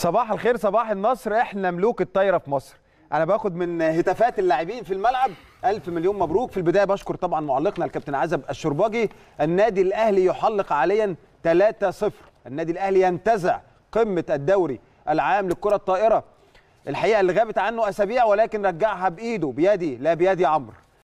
صباح الخير صباح النصر احنا ملوك الطايره في مصر انا باخد من هتافات اللاعبين في الملعب الف مليون مبروك في البدايه بشكر طبعا معلقنا الكابتن عزب الشرباجي النادي الاهلي يحلق عليا 3-0 النادي الاهلي ينتزع قمه الدوري العام للكره الطائره الحقيقه اللي غابت عنه اسابيع ولكن رجعها بايده بيدي لا بيد عمرو